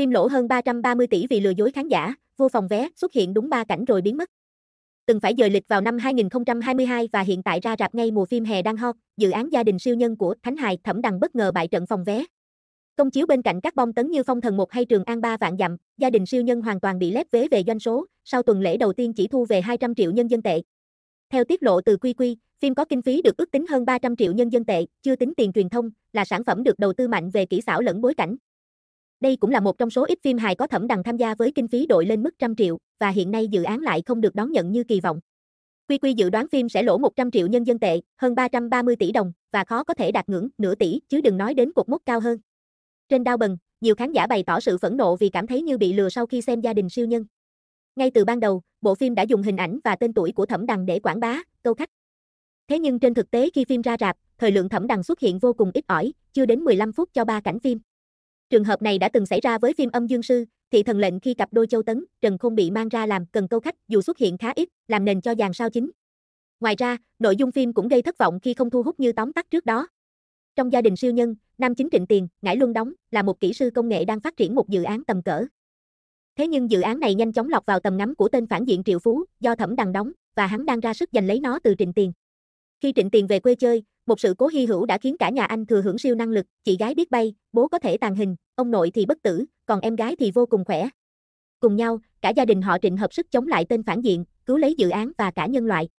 phim lỗ hơn 330 tỷ vì lừa dối khán giả, vô phòng vé, xuất hiện đúng 3 cảnh rồi biến mất. Từng phải dời lịch vào năm 2022 và hiện tại ra rạp ngay mùa phim hè đang hot, dự án gia đình siêu nhân của Thánh Hài Thẩm Đằng bất ngờ bại trận phòng vé. Công chiếu bên cạnh các bom tấn như Phong Thần 1 hay Trường An 3 vạn dặm, gia đình siêu nhân hoàn toàn bị lép vế về doanh số, sau tuần lễ đầu tiên chỉ thu về 200 triệu nhân dân tệ. Theo tiết lộ từ QQ, phim có kinh phí được ước tính hơn 300 triệu nhân dân tệ, chưa tính tiền truyền thông, là sản phẩm được đầu tư mạnh về kỹ xảo lẫn bối cảnh. Đây cũng là một trong số ít phim hài có thẩm đằng tham gia với kinh phí đội lên mức trăm triệu, và hiện nay dự án lại không được đón nhận như kỳ vọng. Quy Quy dự đoán phim sẽ lỗ 100 triệu nhân dân tệ, hơn 330 tỷ đồng, và khó có thể đạt ngưỡng nửa tỷ, chứ đừng nói đến cột mốc cao hơn. Trên đao bần, nhiều khán giả bày tỏ sự phẫn nộ vì cảm thấy như bị lừa sau khi xem gia đình siêu nhân. Ngay từ ban đầu, bộ phim đã dùng hình ảnh và tên tuổi của Thẩm Đằng để quảng bá, câu khách. Thế nhưng trên thực tế khi phim ra rạp, thời lượng Thẩm Đằng xuất hiện vô cùng ít ỏi, chưa đến 15 phút cho ba cảnh phim. Trường hợp này đã từng xảy ra với phim Âm Dương Sư, thị thần lệnh khi cặp đôi Châu Tấn, Trần Khôn bị mang ra làm cần câu khách, dù xuất hiện khá ít, làm nền cho dàn sao chính. Ngoài ra, nội dung phim cũng gây thất vọng khi không thu hút như tóm tắt trước đó. Trong gia đình siêu nhân, Nam Chính Trịnh Tiền, Ngải Luân đóng, là một kỹ sư công nghệ đang phát triển một dự án tầm cỡ. Thế nhưng dự án này nhanh chóng lọt vào tầm ngắm của tên phản diện Triệu Phú, do Thẩm Đằng đóng, và hắn đang ra sức giành lấy nó từ Trịnh Tiền. Khi Trịnh Tiền về quê chơi, một sự cố hy hữu đã khiến cả nhà anh thừa hưởng siêu năng lực, chị gái biết bay, bố có thể tàn hình, ông nội thì bất tử, còn em gái thì vô cùng khỏe. Cùng nhau, cả gia đình họ Trịnh hợp sức chống lại tên phản diện, cứu lấy dự án và cả nhân loại.